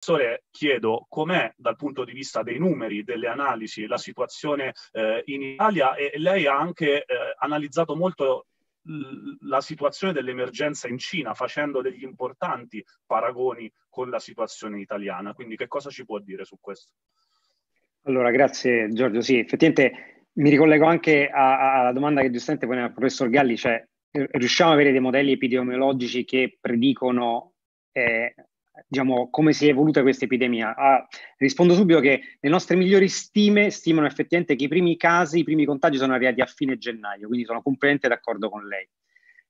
professore chiedo com'è dal punto di vista dei numeri, delle analisi, la situazione eh, in Italia e lei ha anche eh, analizzato molto la situazione dell'emergenza in Cina facendo degli importanti paragoni con la situazione italiana. Quindi che cosa ci può dire su questo? Allora, grazie Giorgio. Sì, effettivamente mi ricollego anche a, a, alla domanda che giustamente poneva il professor Galli, cioè eh, riusciamo ad avere dei modelli epidemiologici che predicono eh, diciamo, come si è evoluta questa epidemia. Ah, rispondo subito che le nostre migliori stime stimano effettivamente che i primi casi, i primi contagi sono arrivati a fine gennaio, quindi sono completamente d'accordo con lei.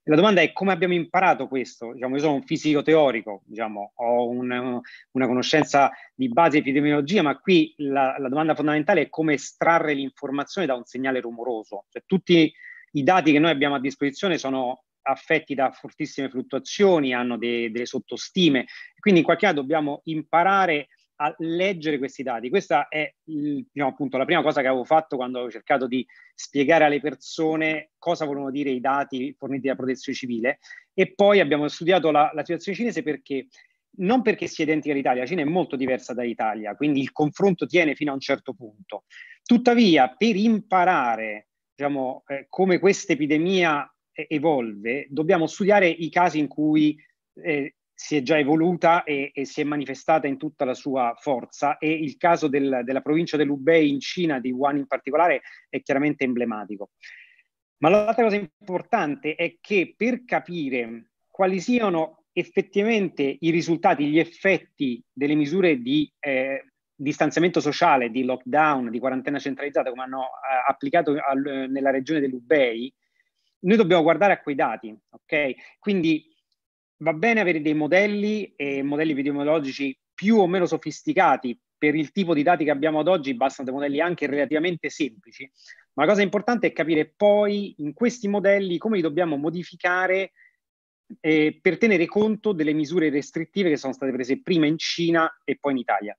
La domanda è come abbiamo imparato questo? Diciamo, io sono un fisico teorico, diciamo, ho un, una conoscenza di base epidemiologia, ma qui la, la, domanda fondamentale è come estrarre l'informazione da un segnale rumoroso. Cioè, tutti i dati che noi abbiamo a disposizione sono affetti da fortissime fluttuazioni, hanno de- delle sottostime. Quindi in qualche modo dobbiamo imparare a leggere questi dati. Questa è il, diciamo, appunto, la prima cosa che avevo fatto quando avevo cercato di spiegare alle persone cosa volevano dire i dati forniti da protezione civile e poi abbiamo studiato la, la situazione cinese perché non perché sia identica all'Italia, la Cina è molto diversa dall'Italia, quindi il confronto tiene fino a un certo punto. Tuttavia, per imparare diciamo, eh, come questa epidemia evolve, dobbiamo studiare i casi in cui eh, si è già evoluta e, e, si è manifestata in tutta la sua forza e il caso del, della provincia dell'Ubei in Cina, di Wuhan in particolare, è chiaramente emblematico. Ma l'altra cosa importante è che per capire quali siano effettivamente i risultati, gli effetti delle misure di eh, distanziamento sociale, di lockdown, di quarantena centralizzata, come hanno eh, applicato al, nella regione dell'Ubei, noi dobbiamo guardare a quei dati, ok? Quindi va bene avere dei modelli e modelli epidemiologici più o meno sofisticati per il tipo di dati che abbiamo ad oggi, bastano dei modelli anche relativamente semplici, ma la cosa importante è capire poi in questi modelli come li dobbiamo modificare eh, per tenere conto delle misure restrittive che sono state prese prima in Cina e poi in Italia.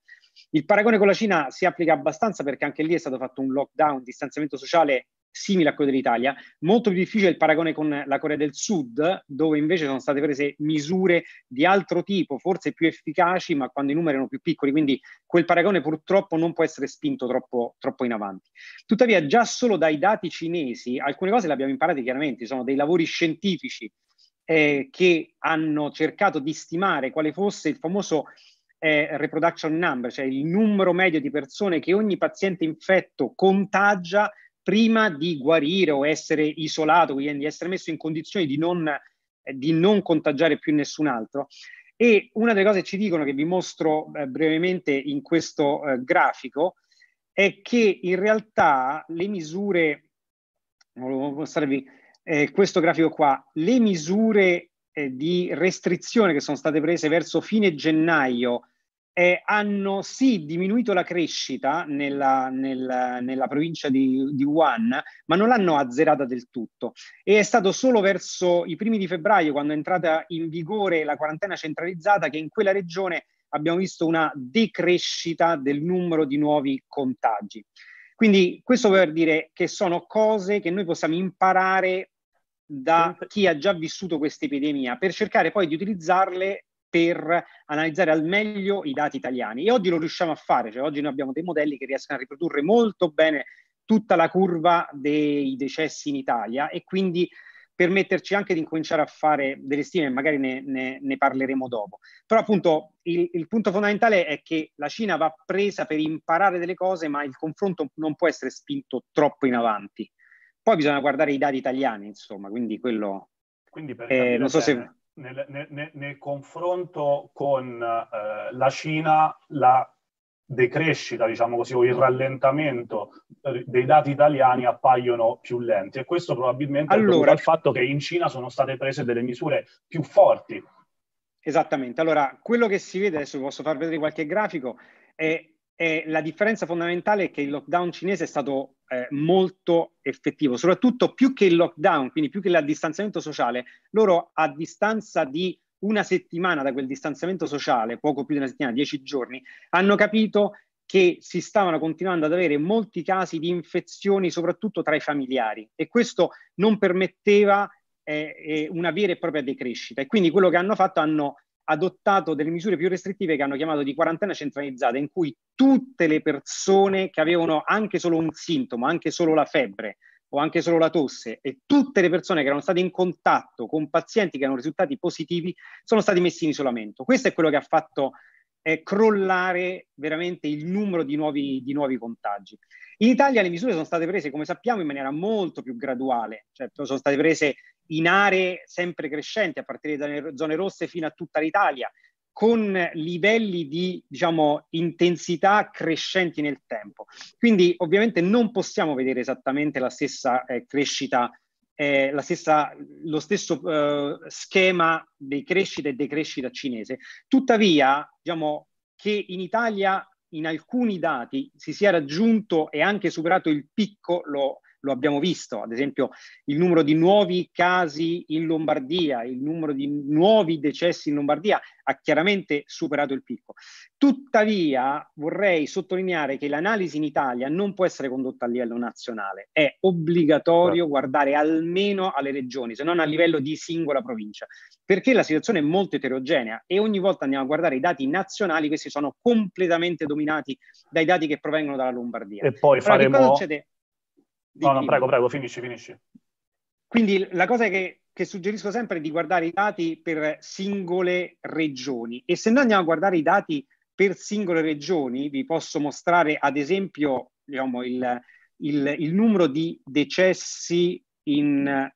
Il paragone con la Cina si applica abbastanza perché anche lì è stato fatto un lockdown, un distanziamento sociale simile a quello dell'Italia. Molto più difficile il paragone con la Corea del Sud, dove invece sono state prese misure di altro tipo, forse più efficaci, ma quando i numeri erano più piccoli, quindi quel paragone purtroppo non può essere spinto troppo, troppo in avanti. Tuttavia, già solo dai dati cinesi, alcune cose le abbiamo imparate chiaramente, sono dei lavori scientifici eh, che hanno cercato di stimare quale fosse il famoso eh, reproduction number, cioè il numero medio di persone che ogni paziente infetto contagia prima di guarire o essere isolato, quindi essere messo in condizioni di non, eh, di non contagiare più nessun altro. E una delle cose che ci dicono, che vi mostro eh, brevemente in questo eh, grafico, è che in realtà le misure, volevo mostrarvi questo grafico qua, le misure di restrizione che sono state prese verso fine gennaio eh, hanno sì diminuito la crescita nella, nella, nella provincia di, di, Wuhan, ma non l'hanno azzerata del tutto. E è stato solo verso i primi di febbraio, quando è entrata in vigore la quarantena centralizzata, che in quella regione abbiamo visto una decrescita del numero di nuovi contagi. Quindi questo per dire che sono cose che noi possiamo imparare da chi ha già vissuto questa epidemia per cercare poi di utilizzarle per analizzare al meglio i dati italiani e oggi lo riusciamo a fare, cioè oggi noi abbiamo dei modelli che riescono a riprodurre molto bene tutta la curva dei decessi in Italia e quindi permetterci anche di incominciare a fare delle stime, magari ne, ne, ne parleremo dopo. Però appunto il, il, punto fondamentale è che la Cina va presa per imparare delle cose, ma il confronto non può essere spinto troppo in avanti. Poi bisogna guardare i dati italiani, insomma, quindi quello... Quindi per eh, non so bene. se nel, nel, nel confronto con eh, la Cina la decrescita, diciamo così, o il rallentamento eh, dei dati italiani appaiono più lenti e questo probabilmente allora, è dovuto al fatto che in Cina sono state prese delle misure più forti. Esattamente, allora quello che si vede, adesso vi posso far vedere qualche grafico, è eh, la differenza fondamentale è che il lockdown cinese è stato eh, molto effettivo, soprattutto più che il lockdown, quindi più che il distanziamento sociale, loro a distanza di una settimana da quel distanziamento sociale, poco più di una settimana, dieci giorni, hanno capito che si stavano continuando ad avere molti casi di infezioni, soprattutto tra i familiari, e questo non permetteva eh, eh una vera e propria decrescita. E quindi quello che hanno fatto hanno adottato delle misure più restrittive che hanno chiamato di quarantena centralizzata, in cui tutte le persone che avevano anche solo un sintomo, anche solo la febbre o anche solo la tosse e tutte le persone che erano state in contatto con pazienti che hanno risultati positivi sono stati messi in isolamento. Questo è quello che ha fatto eh, crollare veramente il numero di nuovi, di nuovi, contagi. In Italia le misure sono state prese, come sappiamo, in maniera molto più graduale, cioè sono state prese in aree sempre crescenti, a partire dalle zone rosse fino a tutta l'Italia, con livelli di diciamo, intensità crescenti nel tempo. Quindi ovviamente non possiamo vedere esattamente la stessa eh, crescita eh, stessa, lo stesso eh, schema di crescita e decrescita cinese. Tuttavia, diciamo che in Italia in alcuni dati si sia raggiunto e anche superato il picco, lo, lo abbiamo visto, ad esempio il numero di nuovi casi in Lombardia, il numero di nuovi decessi in Lombardia ha chiaramente superato il picco. Tuttavia vorrei sottolineare che l'analisi in Italia non può essere condotta a livello nazionale, è obbligatorio certo. guardare almeno alle regioni, se non a livello di singola provincia, perché la situazione è molto eterogenea e ogni volta andiamo a guardare i dati nazionali, questi sono completamente dominati dai dati che provengono dalla Lombardia. E poi allora, faremo no, no, prego, prego, finisci, finisci. Quindi la cosa che, che, suggerisco sempre è di guardare i dati per singole regioni e se noi andiamo a guardare i dati per singole regioni, vi posso mostrare ad esempio diciamo, il, il, il, numero di decessi in,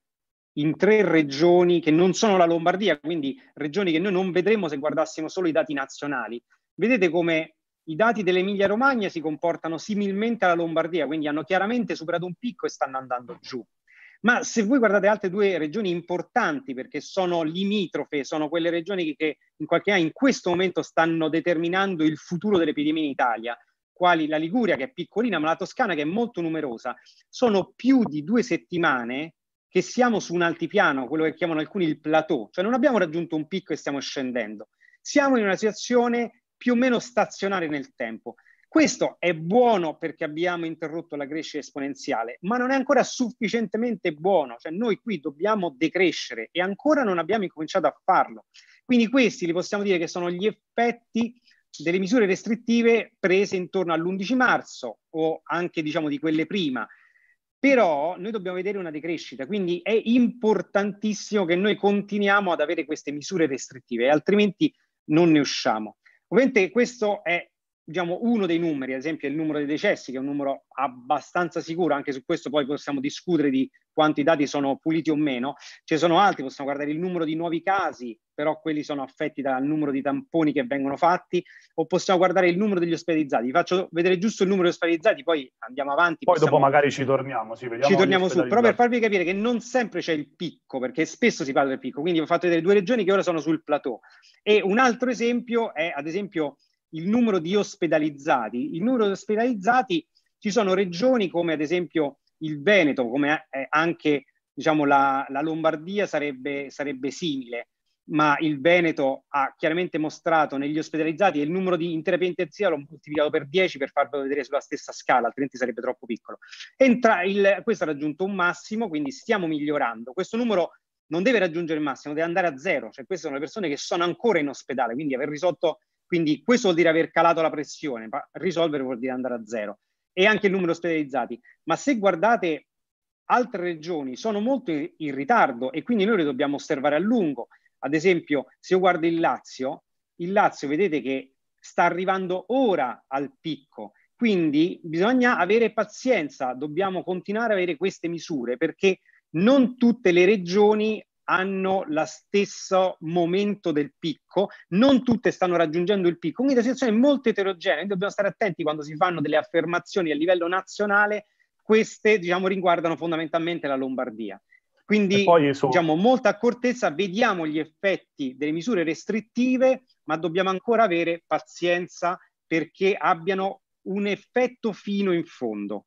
in tre regioni che non sono la Lombardia, quindi regioni che noi non vedremo se guardassimo solo i dati nazionali. Vedete come i dati dell'Emilia Romagna si comportano similmente alla Lombardia, quindi hanno chiaramente superato un picco e stanno andando giù. Ma se voi guardate altre due regioni importanti, perché sono limitrofe, sono quelle regioni che in qualche anno in questo momento stanno determinando il futuro dell'epidemia in Italia, quali la Liguria che è piccolina, ma la Toscana che è molto numerosa, sono più di due settimane che siamo su un altipiano, quello che chiamano alcuni il plateau, cioè non abbiamo raggiunto un picco e stiamo scendendo. Siamo in una situazione più o meno stazionare nel tempo. Questo è buono perché abbiamo interrotto la crescita esponenziale, ma non è ancora sufficientemente buono, cioè noi qui dobbiamo decrescere e ancora non abbiamo incominciato a farlo. Quindi questi li possiamo dire che sono gli effetti delle misure restrittive prese intorno all'11 marzo o anche diciamo di quelle prima. Però noi dobbiamo vedere una decrescita, quindi è importantissimo che noi continuiamo ad avere queste misure restrittive, altrimenti non ne usciamo. Ovviamente questo è diciamo, uno dei numeri, ad esempio il numero dei decessi, che è un numero abbastanza sicuro, anche su questo poi possiamo discutere di quanti dati sono puliti o meno, ci sono altri, possiamo guardare il numero di nuovi casi, però quelli sono affetti dal numero di tamponi che vengono fatti, o possiamo guardare il numero degli ospedalizzati, vi faccio vedere giusto il numero di ospedalizzati, poi andiamo avanti. Poi possiamo... dopo magari ci torniamo, sì, Ci torniamo su, però per farvi capire che non sempre c'è il picco, perché spesso si parla del picco, quindi vi ho fatto vedere due regioni che ora sono sul plateau. E un altro esempio è, ad esempio, il numero di ospedalizzati. Il numero di ospedalizzati ci sono regioni come ad esempio il Veneto, come eh, anche diciamo, la, la Lombardia sarebbe, sarebbe, simile, ma il Veneto ha chiaramente mostrato negli ospedalizzati il numero di in terapia intensiva l'ho moltiplicato per 10 per farvelo vedere sulla stessa scala, altrimenti sarebbe troppo piccolo. Entra il, questo ha raggiunto un massimo, quindi stiamo migliorando. Questo numero non deve raggiungere il massimo, deve andare a zero, cioè queste sono le persone che sono ancora in ospedale, quindi aver risolto quindi questo vuol dire aver calato la pressione, risolvere vuol dire andare a zero e anche il numero ospedalizzati. Ma se guardate altre regioni sono molto in, ritardo e quindi noi le dobbiamo osservare a lungo. Ad esempio, se io guardo il Lazio, il Lazio vedete che sta arrivando ora al picco, quindi bisogna avere pazienza, dobbiamo continuare ad avere queste misure perché non tutte le regioni hanno lo stesso momento del picco, non tutte stanno raggiungendo il picco, quindi la situazione è molto eterogenea, quindi dobbiamo stare attenti quando si fanno delle affermazioni a livello nazionale, queste diciamo, riguardano fondamentalmente la Lombardia. Quindi su... diciamo molta accortezza, vediamo gli effetti delle misure restrittive, ma dobbiamo ancora avere pazienza perché abbiano un effetto fino in fondo.